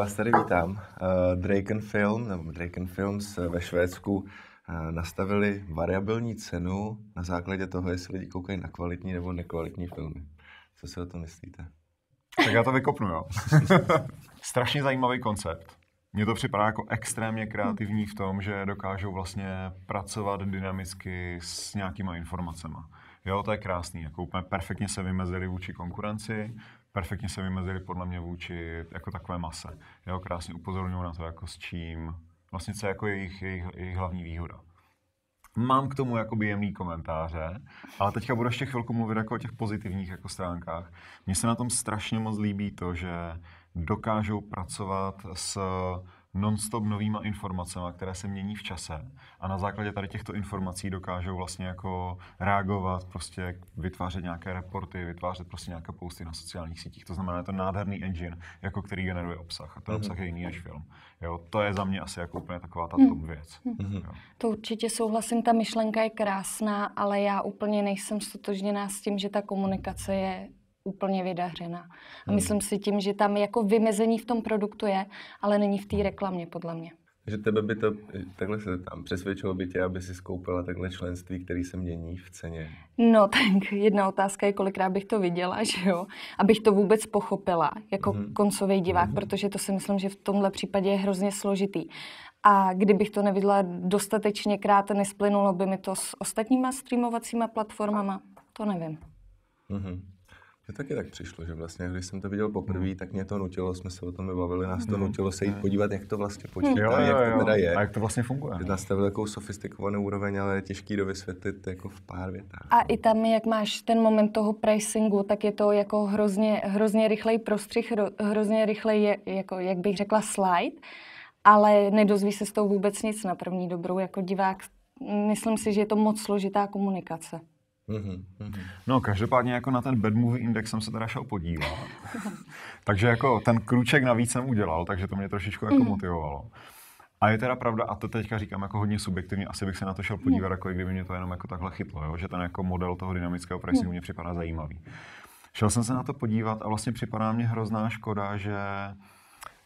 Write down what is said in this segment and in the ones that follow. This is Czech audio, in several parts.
vás tady vítám. Uh, Draken Film, nebo Draken Films eh, ve Švédsku uh, nastavili variabilní cenu na základě toho, jestli lidi koukají na kvalitní nebo nekvalitní filmy. Co si o to myslíte? Tak já to vykopnu, jo. Strašně zajímavý koncept. Mně to připadá jako extrémně kreativní v tom, že dokážou vlastně pracovat dynamicky s nějakýma informacemi. Jo, to je krásný, jako úplně perfektně se vymezili vůči konkurenci, perfektně se vymezili podle mě vůči jako takové mase. Jo, krásně upozorňují na to, jako s čím, vlastně co je jako jejich, jejich, jejich hlavní výhoda. Mám k tomu jakoby jemný komentáře, ale teďka budu ještě chvilku mluvit jako o těch pozitivních jako stránkách. Mně se na tom strašně moc líbí to, že dokážou pracovat s non-stop novýma informacemi, které se mění v čase a na základě tady těchto informací dokážou vlastně jako reagovat, prostě vytvářet nějaké reporty, vytvářet prostě nějaké posty na sociálních sítích. To znamená, je to nádherný engine, jako který generuje obsah a ten mhm. obsah je jiný než film. Jo, to je za mě asi jako úplně taková ta mhm. top věc. Mhm. Jo. To určitě souhlasím, ta myšlenka je krásná, ale já úplně nejsem stotožněná s tím, že ta komunikace je úplně vydařená. A hmm. myslím si tím, že tam jako vymezení v tom produktu je, ale není v té reklamě, podle mě. Že tebe by to, takhle se tam přesvědčilo by tě, aby si skoupila takhle členství, který se mění v ceně? No tak jedna otázka je, kolikrát bych to viděla, že jo, abych to vůbec pochopila jako mm-hmm. koncový divák, mm-hmm. protože to si myslím, že v tomhle případě je hrozně složitý. A kdybych to neviděla dostatečně krát, nesplynulo by mi to s ostatníma streamovacíma platformama, to nevím. Mm-hmm. Mně taky tak přišlo, že vlastně, když jsem to viděl poprvé, hmm. tak mě to nutilo, jsme se o tom bavili, nás to hmm. nutilo se jít hmm. podívat, jak to vlastně hmm. počítá, jo, jo, jak to teda je. A jak to vlastně funguje. Když no. nastavil takovou sofistikovanou úroveň, ale je těžký dovysvětlit jako v pár větách. A i tam, jak máš ten moment toho pricingu, tak je to jako hrozně, hrozně rychlej prostřih, hrozně rychlej, je, jako, jak bych řekla, slide, ale nedozví se s tou vůbec nic na první dobrou jako divák. Myslím si, že je to moc složitá komunikace. Mm-hmm, mm-hmm. No, každopádně jako na ten Bad Movie Index jsem se teda šel podívat. takže jako ten kruček navíc jsem udělal, takže to mě trošičku jako mhm. motivovalo. A je teda pravda, a to teďka říkám jako hodně subjektivně, asi bych se na to šel podívat, mhm. jako kdyby mě to jenom jako takhle chytlo, jo? že ten jako model toho dynamického mhm. pricingu mě připadá zajímavý. Šel jsem se na to podívat a vlastně připadá mě hrozná škoda, že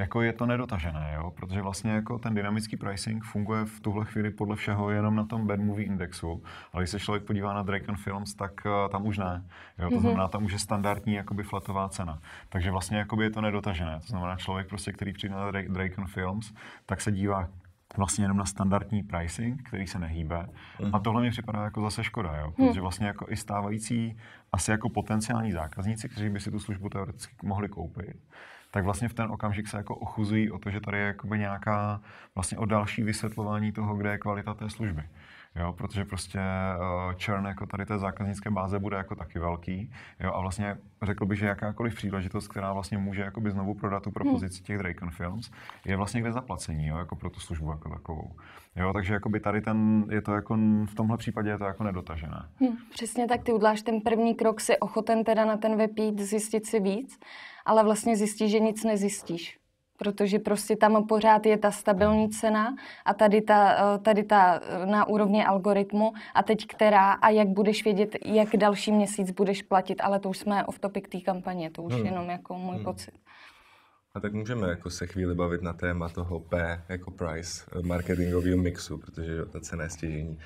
jako je to nedotažené, jo? protože vlastně jako ten dynamický pricing funguje v tuhle chvíli podle všeho jenom na tom bad movie indexu, ale když se člověk podívá na Dragon Films, tak eh, tam už ne. Jo? To mhm. znamená, tam už je standardní jakoby flatová cena. Takže vlastně jakoby je to nedotažené. To znamená, člověk prostě, který přijde na Dragon Films, tak se dívá vlastně jenom na standardní pricing, který se nehýbe. A mhm. tohle mi připadá jako zase škoda, jo? Mhm. protože vlastně jako i stávající asi jako potenciální zákazníci, kteří by si tu službu teoreticky mohli koupit, tak vlastně v ten okamžik se jako ochuzují o to, že tady je jakoby nějaká vlastně o další vysvětlování toho, kde je kvalita té služby. Jo, protože prostě churn eh, jako tady té zákaznické báze bude jako taky velký. Jo, a vlastně řekl bych, že jakákoliv příležitost, která vlastně může jakoby znovu prodat tu propozici hmm. těch Draken Films, je vlastně kde zaplacení jo, jako pro tu službu jako takovou. Jo, takže jakoby tady ten, je to jako, v tomhle případě je to jako nedotažené. Hmm, přesně tak, ty udláš ten první krok, si ochoten teda na ten web jít, zjistit si víc ale vlastně zjistíš, že nic nezjistíš protože prostě tam pořád je ta stabilní cena a tady ta, eh, tady ta eh, na úrovni algoritmu a teď která a jak budeš vědět, jak další měsíc budeš platit, ale to už jsme off topic té kampaně, to už hmm. jenom jako můj hmm. pocit. A tak můžeme jako se chvíli bavit na téma toho P jako price eh, marketingového mixu, protože ta cena je stěžení.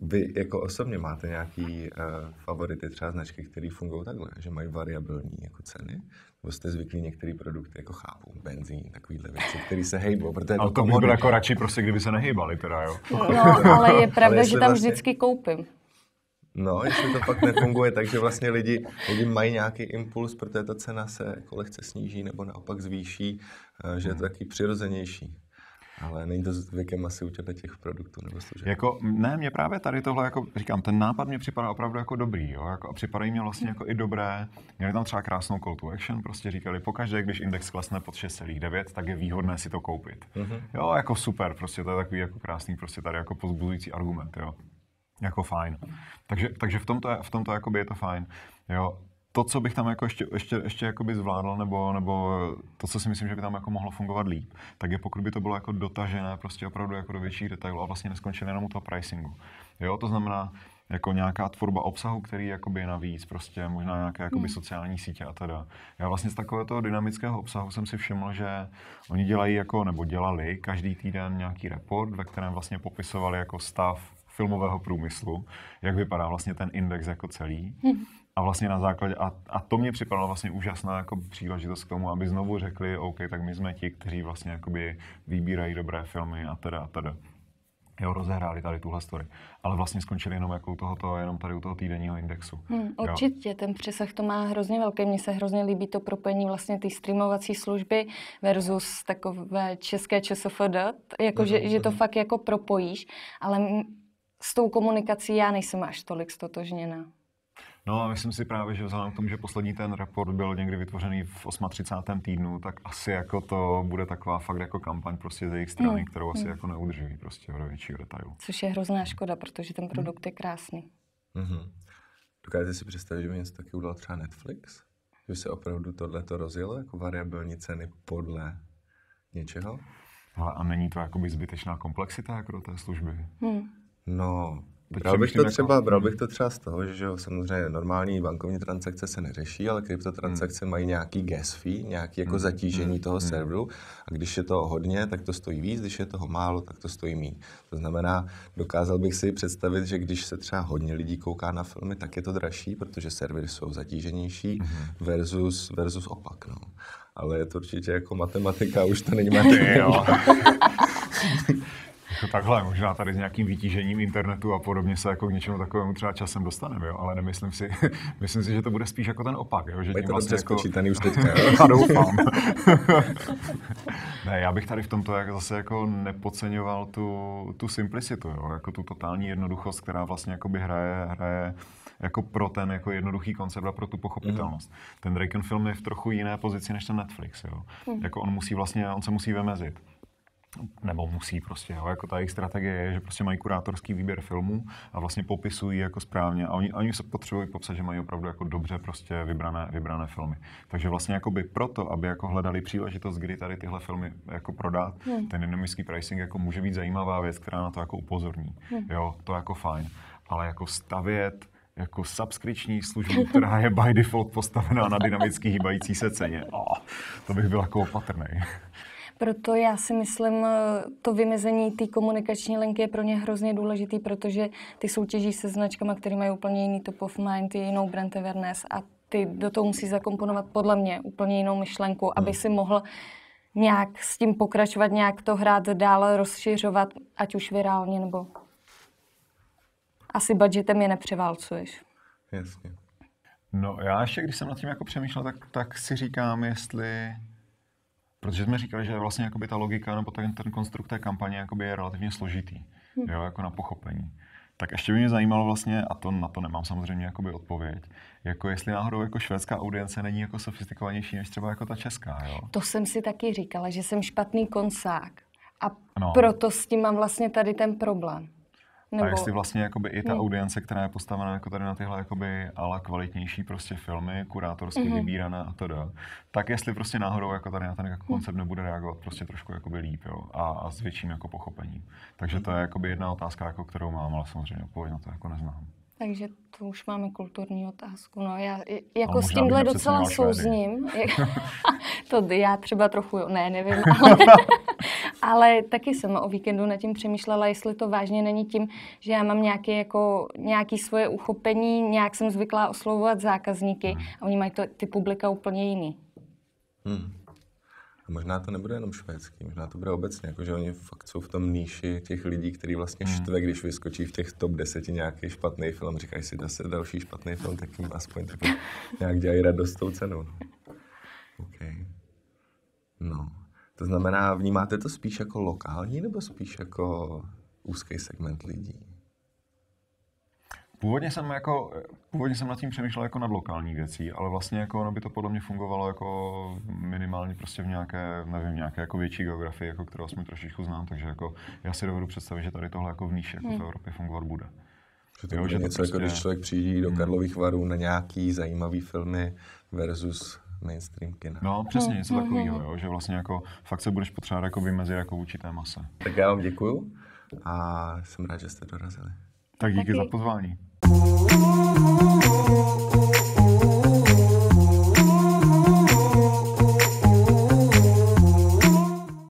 Vy jako osobně máte nějaký uh, favority třeba značky, které fungují takhle, že mají variabilní jako ceny? Nebo jste zvyklí některé produkty, jako chápu, benzín, takovýhle věci, které se hejbou, protože Ale to by bylo jako radši prostě, kdyby se nehejbali teda, jo? No, ale je pravda, ale že tam vlastně... vždycky koupím. No, jestli to pak nefunguje, takže vlastně lidi, lidi mají nějaký impuls, protože ta cena se jako lehce sníží nebo naopak zvýší, eh, že je to hmm. taky přirozenější. Ale není to s věkem asi u těch produktů nebo služeb. Jako, ne, mě právě tady tohle, jako říkám, ten nápad mě připadá opravdu jako dobrý, jo, jako, a připadají mě vlastně jako i dobré, měli tam třeba krásnou call to action, prostě říkali, pokaždé, když index klesne pod 6,9, tak je výhodné si to koupit. Uh-huh. Jo, jako super, prostě to je takový jako krásný, prostě tady jako pozbuzující argument, jo. Jako fajn. Takže, takže v tomto, v tomto je to fajn. Jo, to, co bych tam jako ještě, ještě, ještě zvládl, nebo, nebo to, co si myslím, že by tam jako mohlo fungovat líp, tak je pokud by to bylo jako dotažené prostě opravdu jako do větších detailů a vlastně neskončené jenom u toho pricingu. Jo, to znamená, jako nějaká tvorba obsahu, který jakoby je navíc, prostě možná nějaké jakoby hmm. sociální sítě a teda. Já vlastně z takového dynamického obsahu jsem si všiml, že oni dělají jako, nebo dělali každý týden nějaký report, ve kterém vlastně popisovali jako stav filmového průmyslu, jak vypadá vlastně ten index jako celý. Hmm a vlastně na základě, a, a to mě připadalo vlastně úžasná jako příležitost k tomu, aby znovu řekli, OK, tak my jsme ti, kteří vlastně jakoby vybírají dobré filmy a teda a teda. Jo, rozehráli tady tuhle story. Ale vlastně skončili jenom jako u tohoto, jenom tady u toho týdenního indexu. Hmm, určitě, jo. ten přesah to má hrozně velký. Mně se hrozně líbí to propojení vlastně ty streamovací služby versus takové české ČSFD, jako že, že to mhm. fakt jako propojíš, ale s tou komunikací já nejsem až tolik stotožněná. No a myslím si právě, že vzhledem k tomu, že poslední ten report byl někdy vytvořený v 38. týdnu, tak asi jako to bude taková fakt jako kampaň prostě ze jejich strany, mm. kterou asi mm. jako neudrží prostě do většího detailu. Což je hrozná škoda, protože ten produkt mm. je krásný. Mm-hmm. Dokážete si představit, že by něco taky udělal třeba Netflix? Že se opravdu tohle to rozjelo jako variabilní ceny podle něčeho? Ale a není to jakoby zbytečná komplexita jako do té služby? Mm. No, Bral bych, to třeba, jako- bral bych mhm. to třeba z toho, že, jo, samozřejmě normální bankovní transakce se neřeší, ale kryptotransakce hmm. mají nějaký gas fee, nějaký jako hmm. zatížení hmm. toho mhm. serveru a když je toho hodně, tak to stojí víc, když je toho málo, tak to stojí méně. To znamená, dokázal bych si představit, že když se třeba hodně lidí kouká na filmy, tak je to dražší, protože servery jsou zatíženější hmm. versus, versus opak. No. Ale je to určitě jako matematika, už to není matematika. Jako takhle, možná tady s nějakým vytížením internetu a podobně se jako k něčemu takovému třeba časem dostaneme, ale nemyslím si, myslím si, že to bude spíš jako ten opak. Jo? Že to vlastně jako... už teďka. já doufám. ne, já bych tady v tomto jak zase jako nepodceňoval tu, tu simplicitu, jo? jako tu totální jednoduchost, která vlastně by hraje, hraje jako pro ten jako jednoduchý koncept a pro tu pochopitelnost. Mm. Ten Draken film je v trochu jiné pozici než ten Netflix. Jo? Mm. Jako on musí vlastně, on se musí vymezit nebo musí prostě, jo. jako ta jejich strategie je, že prostě mají kurátorský výběr filmů a vlastně popisují jako správně a oni, oni se potřebují popsat, že mají opravdu jako dobře prostě vybrané, vybrané filmy. Takže vlastně jako by proto, aby jako hledali příležitost, kdy tady tyhle filmy jako prodat, hmm. ten dynamický pricing jako může být zajímavá věc, která na to jako upozorní. Hmm. Jo, to jako fajn. Ale jako stavět jako subskriční službu, která je by default postavená na dynamicky hýbající se ceně. Oh, to bych byl jako opatrný. Proto já si myslím, eh, to vymezení té komunikační linky je pro ně hrozně důležitý, protože ty soutěží se značkami, které mají úplně jiný top of mind, jinou brand awareness a ty do toho musí zakomponovat podle mě úplně jinou myšlenku, hmm. aby si mohl nějak s tím pokračovat, nějak to hrát dál, rozšiřovat, ať už virálně nebo asi budgetem je nepřeválcuješ. Jasně. No já ještě, když jsem nad tím jako přemýšlel, tak, tak si říkám, jestli Protože jsme říkali, že vlastně jakoby ta logika nebo ten, ten konstrukt té kampaně jakoby je relativně složitý, hmm. jo, jako na pochopení. Tak ještě by mě zajímalo vlastně, a to na to nemám samozřejmě jakoby odpověď, jako jestli náhodou jako švédská audience není jako sofistikovanější než třeba jako ta česká, jo? To jsem si taky říkala, že jsem špatný konsák. A no. proto s tím mám vlastně tady ten problém. Nebo... A jestli vlastně jakoby i ta hmm. audience, která je postavená jako tady na tyhle jakoby ala kvalitnější prostě filmy, kurátorsky hmm. vybírané a to tak jestli prostě náhodou jako tady na ten jako hmm. koncept nebude reagovat prostě trošku jakoby líp jo, a, a s větším jako pochopením. Takže to je hmm. jakoby jedna otázka, jako kterou mám, ale samozřejmě odpověď na to jako neznám. Takže tu už máme kulturní otázku. No, já jako s tímhle docela souzním. to já třeba trochu, ne, nevím, ale, ale taky jsem o víkendu nad tím přemýšlela, jestli to vážně není tím, že já mám nějaké jako, nějaký svoje uchopení, nějak jsem zvyklá oslovovat zákazníky hmm. a oni mají to, ty publika úplně jiný. Hmm. A možná to nebude jenom švédský, možná to bude obecně, jakože oni fakt jsou v tom níši těch lidí, který vlastně hmm. štve, když vyskočí v těch top 10 nějaký špatný film, říkají si zase další špatný film, tak jim aspoň taky nějak dělají radost tou cenou. No. Okay. No, to znamená, vnímáte to spíš jako lokální nebo spíš jako úzký segment lidí? Původně jsem, jako, původně jsem nad tím přemýšlel jako nad lokální věcí, ale vlastně jako ono by to podle mě fungovalo jako minimálně prostě v nějaké, nevím, nějaké jako větší geografii, jako kterou jsme trošičku znám, takže jako já si dovedu představit, že tady tohle jako v níž jako v hmm. Evropě fungovat bude. Že to jo, že něco, to prostě... jako když prostě- člověk přijde do hmm. Karlových varů na nějaký zajímavý filmy versus mainstream kina. No, přesně no, něco no, takového, no. jo, že vlastně jako fakt se budeš potřebovat jako vymezit jako určité mase. Tak já vám děkuju a jsem rád, že jste dorazili. Tak díky Taky. za pozvání.